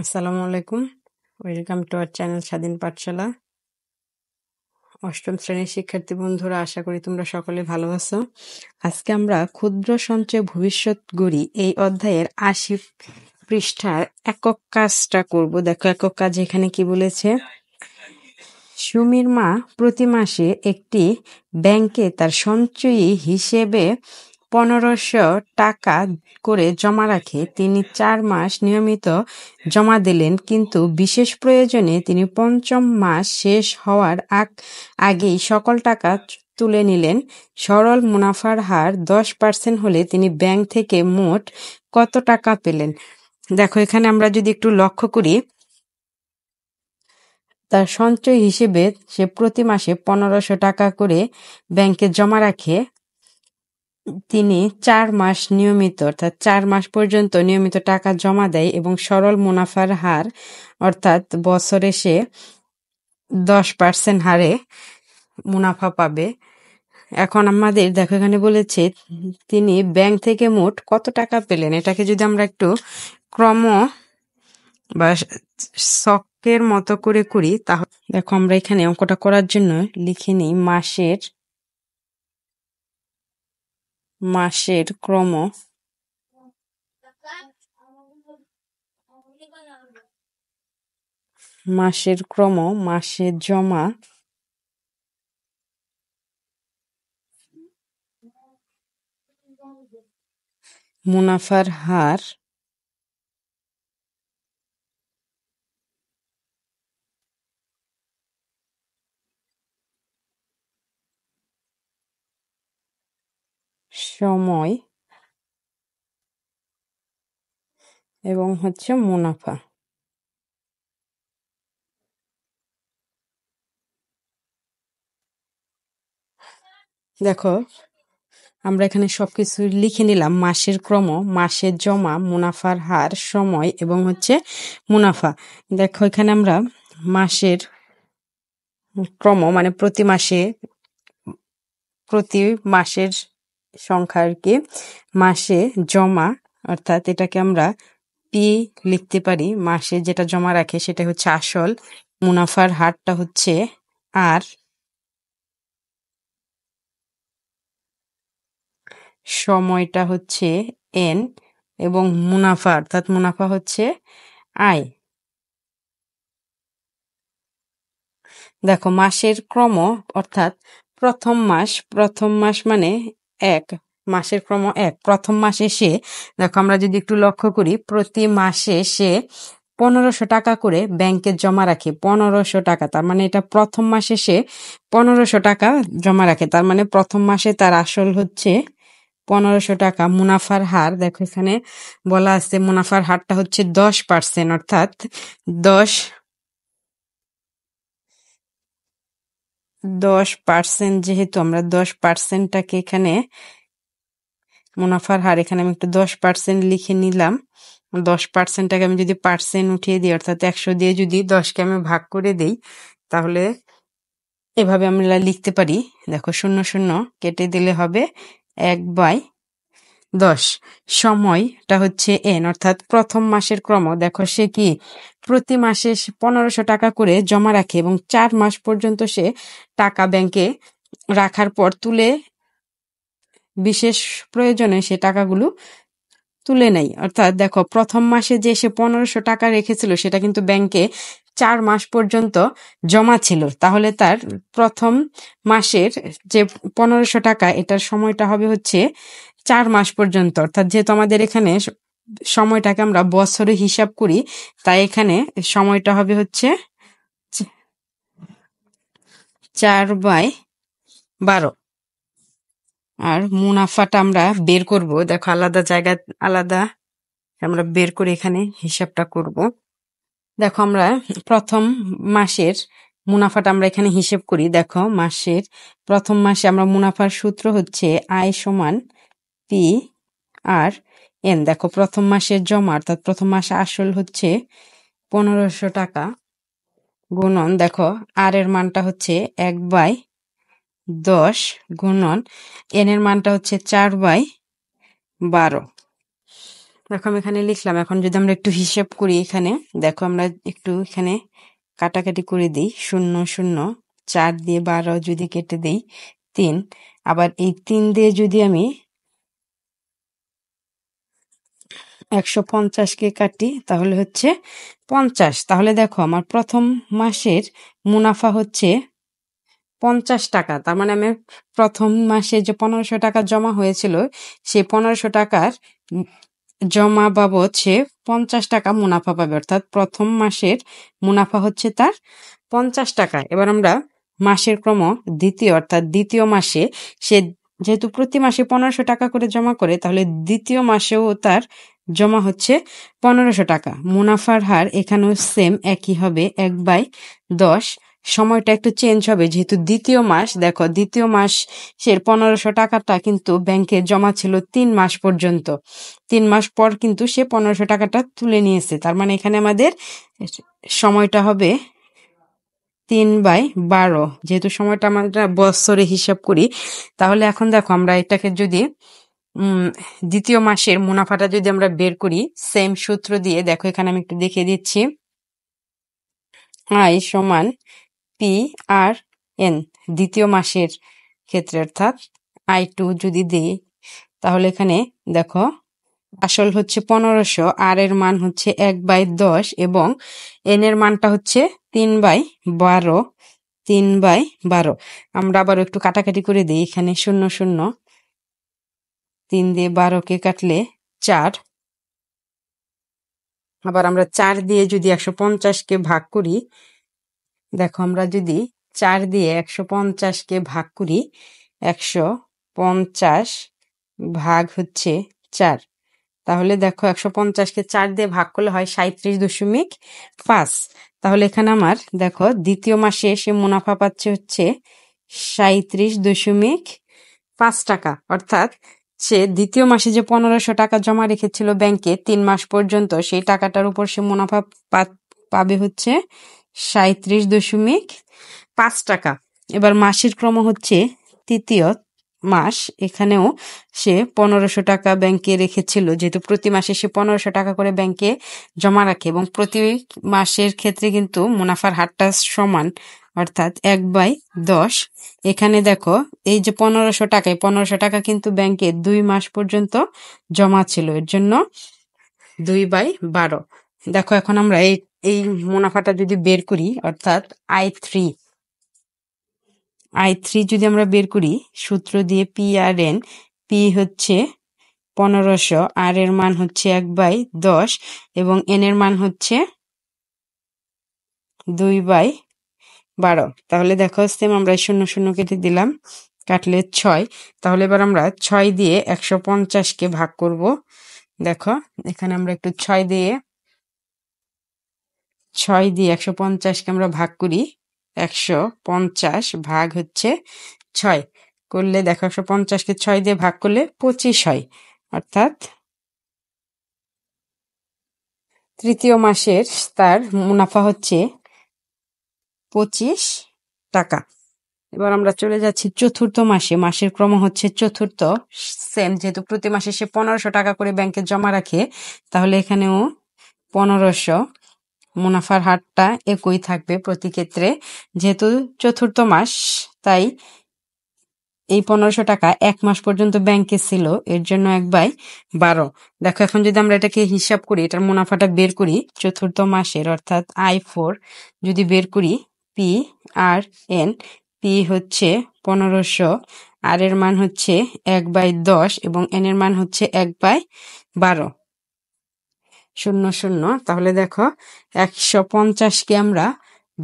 আসসালামু আলাইকুম welcome to R channel স্বাধীন পাঠশালা অষ্টম শ্রেণীর শিক্ষার্থী বন্ধুরা আশা করি তোমরা সকলে ভালো আছো আজকে আমরা ক্ষুদ্র সঞ্চয় ভবিষ্যৎ গড়ি এই অধ্যায়ের আশি পৃষ্ঠার একক কাজটা করব দেখো একক কাজ এখানে কি বলেছে সুমির মা প্রতি মাসে একটি ব্যাংকে তার সঞ্চয়ী হিসেবে পনেরোশো টাকা করে জমা রাখে তিনি চার মাস নিয়মিত জমা দিলেন কিন্তু বিশেষ প্রয়োজনে তিনি পঞ্চম মাস শেষ হওয়ার আগ আগেই সকল টাকা তুলে নিলেন সরল মুনাফার হার দশ পার্সেন্ট হলে তিনি ব্যাংক থেকে মোট কত টাকা পেলেন দেখো এখানে আমরা যদি একটু লক্ষ্য করি তার সঞ্চয় হিসেবে সে প্রতি মাসে পনেরোশো টাকা করে ব্যাংকে জমা রাখে তিনি চার মাস নিয়মিত অর্থাৎ চার মাস পর্যন্ত নিয়মিত টাকা জমা দেয় এবং সরল মুনাফার হার অর্থাৎ বছরে সে দশ পার্সেন্ট হারে মুনাফা পাবে এখন আমাদের দেখো এখানে বলেছে তিনি ব্যাংক থেকে মোট কত টাকা পেলেন এটাকে যদি আমরা একটু ক্রম বা শখের মতো করে করি তাহলে দেখো আমরা এখানে অঙ্কটা করার জন্য লিখে নিই মাসের মাসের ক্রম মাসের ক্রম মাসে জমা মুনাফার হার সময় এবং হচ্ছে মুনাফা দেখো আমরা এখানে সবকিছু লিখে নিলাম মাসের ক্রম মাসের জমা মুনাফার হার সময় এবং হচ্ছে মুনাফা দেখো এখানে আমরা মাসের ক্রম মানে প্রতি মাসে প্রতি মাসের সংখ্যা আর কি মাসে জমা অর্থাৎ এটাকে আমরা পি লিখতে পারি মাসে যেটা জমা রাখে সেটা হচ্ছে আসল মুনাফার হারটা হচ্ছে আর সময়টা হচ্ছে এন এবং মুনাফা অর্থাৎ মুনাফা হচ্ছে আয় দেখো মাসের ক্রম অর্থাৎ প্রথম মাস প্রথম মাস মানে এক মাসের ক্রম এক প্রথম মাসে সে দেখো আমরা যদি একটু লক্ষ্য করি প্রতি মাসে সে পনেরোশো টাকা করে ব্যাংকে জমা রাখে পনেরোশো টাকা তার মানে এটা প্রথম মাসে সে পনেরোশো টাকা জমা রাখে তার মানে প্রথম মাসে তার আসল হচ্ছে পনেরোশো টাকা মুনাফার হার দেখো এখানে বলা আছে মুনাফার হারটা হচ্ছে দশ পার্সেন্ট অর্থাৎ দশ দশ পার্সেন্ট যেহেতু আমরা দশ পার্সেন্টটাকে এখানে মুনাফার হার এখানে আমি একটু দশ পার্সেন্ট লিখে নিলাম দশ পার্সেন্টটাকে আমি যদি পার্সেন্ট উঠিয়ে দিই অর্থাৎ একশো দিয়ে যদি দশকে আমি ভাগ করে দিই তাহলে এভাবে আমরা লিখতে পারি দেখো শূন্য শূন্য কেটে দিলে হবে এক বাই দশ সময়টা হচ্ছে এন অর্থাৎ প্রথম মাসের ক্রম দেখো সে কি প্রতি মাসে পনেরোশো টাকা করে জমা রাখে এবং চার মাস পর্যন্ত সে টাকা ব্যাংকে রাখার পর তুলে বিশেষ প্রয়োজনে সে টাকাগুলো তুলে নেয় অর্থাৎ দেখো প্রথম মাসে যে সে পনেরোশো টাকা রেখেছিল সেটা কিন্তু ব্যাংকে চার মাস পর্যন্ত জমা ছিল তাহলে তার প্রথম মাসের যে পনেরোশো টাকা এটার সময়টা হবে হচ্ছে চার মাস পর্যন্ত অর্থাৎ যেহেতু আমাদের এখানে সময়টাকে আমরা বছরে হিসাব করি তাই এখানে সময়টা হবে হচ্ছে চার বাই বারো আর মুনাফাটা আমরা বের করব দেখো আলাদা জায়গা আলাদা আমরা বের করে এখানে হিসাবটা করব দেখো আমরা প্রথম মাসের মুনাফাটা আমরা এখানে হিসেব করি দেখো মাসের প্রথম মাসে আমরা মুনাফার সূত্র হচ্ছে আয় সমান পি আর এন দেখো প্রথম মাসের জমা অর্থাৎ প্রথম মাসে আসল হচ্ছে পনেরোশো টাকা গুণন দেখো আর এর মানটা হচ্ছে এক বাই দশ গুণন এন এর মানটা হচ্ছে চার বাই বারো দেখো আমি এখানে লিখলাম এখন যদি আমরা একটু হিসেব করি এখানে দেখো আমরা একটু এখানে কাটাকাটি করে দিই শূন্য শূন্য চার দিয়ে বারো যদি কেটে দিই তিন আবার এই তিন দিয়ে যদি আমি একশো পঞ্চাশকে কাটি তাহলে হচ্ছে পঞ্চাশ তাহলে দেখো আমার প্রথম মাসের মুনাফা হচ্ছে পঞ্চাশ টাকা তার মানে আমার প্রথম মাসে যে পনেরোশো টাকা জমা হয়েছিল সেই পনেরোশো টাকার জমা বাবদ সে পঞ্চাশ টাকা মুনাফা পাবে অর্থাৎ প্রথম মাসের মুনাফা হচ্ছে তার পঞ্চাশ টাকা এবার আমরা মাসের ক্রম দ্বিতীয় অর্থাৎ দ্বিতীয় মাসে সে যেহেতু প্রতি মাসে পনেরোশো টাকা করে জমা করে তাহলে দ্বিতীয় মাসেও তার জমা হচ্ছে পনেরোশো টাকা মুনাফার হার এখানেও সেম একই হবে এক বাই দশ সময়টা একটু চেঞ্জ হবে যেহেতু দ্বিতীয় মাস দেখো দ্বিতীয় মাসের পনেরোশো টাকাটা কিন্তু ব্যাংকে জমা ছিল তিন মাস পর্যন্ত তিন মাস পর কিন্তু সে পনেরোশো টাকাটা তুলে নিয়েছে তার মানে এখানে আমাদের সময়টা হবে তিন বাই বারো যেহেতু সময়টা আমরা বৎসরে হিসাব করি তাহলে এখন দেখো আমরা এটাকে যদি দ্বিতীয় মাসের মুনাফাটা যদি আমরা বের করি সেম সূত্র দিয়ে দেখো এখানে আমি একটু দেখিয়ে দিচ্ছি আই সমান পি আর এন দ্বিতীয় মাসের ক্ষেত্রে অর্থাৎ আই টু যদি দিই তাহলে এখানে দেখো আসল হচ্ছে পনেরোশো আর এর মান হচ্ছে এক বাই দশ এবং এন এর মানটা হচ্ছে তিন বাই বারো তিন বাই বারো আমরা আবার একটু কাটাকাটি করে দিই এখানে শূন্য শূন্য তিন দিয়ে বারোকে কাটলে চার আবার আমরা চার দিয়ে যদি একশো পঞ্চাশকে ভাগ করি দেখো আমরা যদি চার দিয়ে একশো পঞ্চাশকে ভাগ করি একশো পঞ্চাশ ভাগ হচ্ছে চার তাহলে দেখো একশো পঞ্চাশকে চার দিয়ে ভাগ করলে হয় সাঁত্রিশ দশমিক পাঁচ তাহলে এখানে আমার দেখো দ্বিতীয় মাসে সে মুনাফা পাচ্ছে হচ্ছে সাঁত্রিশ দশমিক পাঁচ টাকা অর্থাৎ সে দ্বিতীয় মাসে যে পনেরোশো টাকা জমা রেখেছিল ব্যাংকে তিন মাস পর্যন্ত সেই টাকাটার উপর সে মুনাফা পাবে হচ্ছে সাঁত্রিশ দশমিক পাঁচ টাকা এবার মাসের ক্রম হচ্ছে তৃতীয় মাস এখানেও সে পনেরোশো টাকা ব্যাংকে রেখেছিল যেহেতু প্রতি মাসে সে পনেরোশো টাকা করে ব্যাংকে জমা রাখে এবং প্রতি মাসের ক্ষেত্রে কিন্তু মুনাফার হারটা সমান অর্থাৎ এক বাই দশ এখানে দেখো এই যে পনেরোশো টাকা পনেরোশো টাকা কিন্তু ব্যাংকে দুই মাস পর্যন্ত জমা ছিল এর জন্য দুই বাই বারো দেখো এখন আমরা এই এই মুনাফাটা যদি বের করি অর্থাৎ আই থ্রি আই থ্রি যদি আমরা বের করি সূত্র দিয়ে পি আর এন পি হচ্ছে পনেরোশো আর এর মান হচ্ছে এক বাই দশ এবং এন এর মান হচ্ছে দুই বাই বারো তাহলে দেখো সেম আমরা শূন্য শূন্য কেটে দিলাম কাটলে ছয় তাহলে এবার আমরা ছয় দিয়ে একশো পঞ্চাশকে ভাগ করব দেখো এখানে আমরা একটু ছয় দিয়ে ছয় দিয়ে একশো পঞ্চাশকে আমরা ভাগ করি একশো পঞ্চাশ ভাগ হচ্ছে ছয় করলে দেখো একশো পঞ্চাশকে ছয় দিয়ে ভাগ করলে পঁচিশ হয় অর্থাৎ তৃতীয় মাসের তার মুনাফা হচ্ছে পঁচিশ টাকা এবার আমরা চলে যাচ্ছি চতুর্থ মাসে মাসের ক্রম হচ্ছে চতুর্থ সেম যেহেতু প্রতি মাসে সে পনেরোশো টাকা করে ব্যাংকে জমা রাখে তাহলে এখানেও পনেরোশো মুনাফার হারটা একই থাকবে প্রতি ক্ষেত্রে যেহেতু চতুর্থ মাস তাই এই পনেরোশো টাকা এক মাস পর্যন্ত ব্যাংকে ছিল এর জন্য এক বাই বারো দেখো এখন যদি আমরা এটাকে হিসাব করি এটার মুনাফাটা বের করি চতুর্থ মাসের অর্থাৎ আই ফোর যদি বের করি পি আর এন পি হচ্ছে পনেরোশো আর এর মান হচ্ছে এক বাই দশ এবং এন এর মান হচ্ছে এক বাই বারো শূন্য শূন্য তাহলে দেখো একশো পঞ্চাশকে আমরা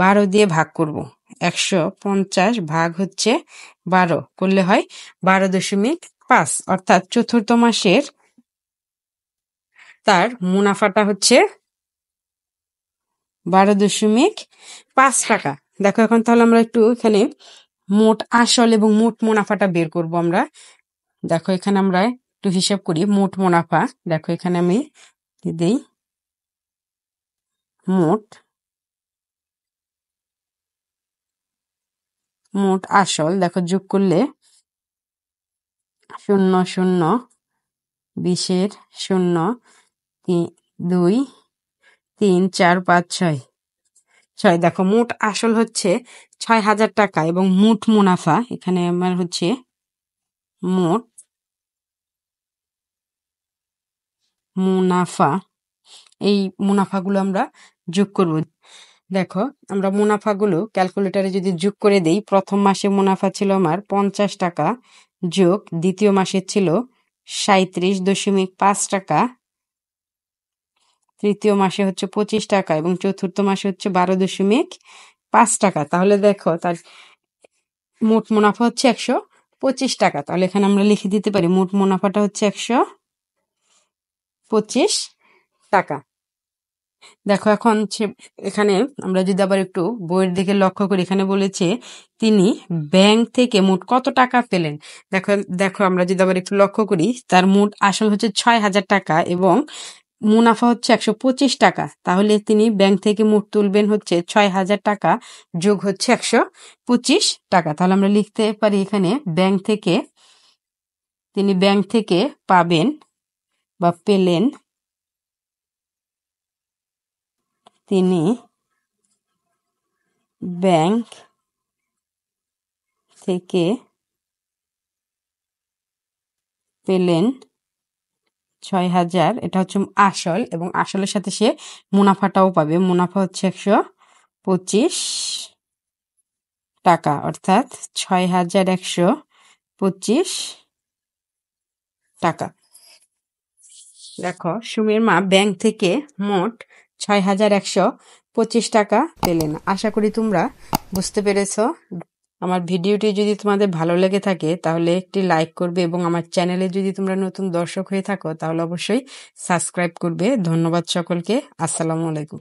বারো দিয়ে ভাগ করব একশো পঞ্চাশ ভাগ হচ্ছে বারো করলে হয় বারো দশমিক পাঁচ অর্থাৎ চতুর্থ মাসের তার মুনাফাটা হচ্ছে বারো দশমিক পাঁচ টাকা দেখো এখন তাহলে আমরা একটু এখানে মোট আসল এবং মোট মুনাফাটা বের করব আমরা দেখো এখানে আমরা একটু হিসাব করি মোট মুনাফা দেখো এখানে আমি দিই মোট মোট আসল দেখো যোগ করলে শূন্য শূন্য বিশের শূন্য দুই তিন চার পাঁচ ছয় ছয় দেখো মোট আসল হচ্ছে ছয় হাজার টাকা এবং মোট মুনাফা এখানে আমার হচ্ছে মোট মুনাফা এই মুনাফাগুলো আমরা যোগ করব দেখো আমরা মুনাফাগুলো ক্যালকুলেটারে যদি যোগ করে দেই প্রথম মাসে মুনাফা ছিল আমার পঞ্চাশ টাকা যোগ দ্বিতীয় মাসে ছিল সাঁত্রিশ দশমিক পাঁচ টাকা তৃতীয় মাসে হচ্ছে পঁচিশ টাকা এবং চতুর্থ মাসে হচ্ছে বারো দশমিক পাঁচ টাকা তাহলে দেখো তার মোট মুনাফা হচ্ছে একশো পঁচিশ টাকা তাহলে এখানে আমরা লিখে দিতে পারি মোট মুনাফাটা হচ্ছে একশো পঁচিশ টাকা দেখো এখন এখানে আমরা যদি আবার একটু বইয়ের দিকে লক্ষ্য করি এখানে বলেছে তিনি ব্যাংক থেকে মোট কত টাকা পেলেন দেখো দেখো আমরা যদি আবার একটু লক্ষ্য করি তার মোট আসল হচ্ছে ছয় হাজার টাকা এবং মুনাফা হচ্ছে একশো পঁচিশ টাকা তাহলে তিনি ব্যাংক থেকে মোট তুলবেন হচ্ছে ছয় হাজার টাকা যোগ হচ্ছে একশো পঁচিশ টাকা তাহলে আমরা লিখতে পারি এখানে ব্যাংক থেকে তিনি ব্যাংক থেকে পাবেন বা পেলেন তিনি ব্যাংক থেকে পেলেন ছয় হাজার এটা হচ্ছে আসল এবং আসলের সাথে সে মুনাফাটাও পাবে মুনাফা হচ্ছে একশো পঁচিশ টাকা অর্থাৎ ছয় হাজার একশো পঁচিশ টাকা দেখো সুমির মা ব্যাংক থেকে মোট ছয় হাজার একশো পঁচিশ টাকা পেলেন আশা করি তোমরা বুঝতে পেরেছ আমার ভিডিওটি যদি তোমাদের ভালো লেগে থাকে তাহলে একটি লাইক করবে এবং আমার চ্যানেলে যদি তোমরা নতুন দর্শক হয়ে থাকো তাহলে অবশ্যই সাবস্ক্রাইব করবে ধন্যবাদ সকলকে আসসালামু আলাইকুম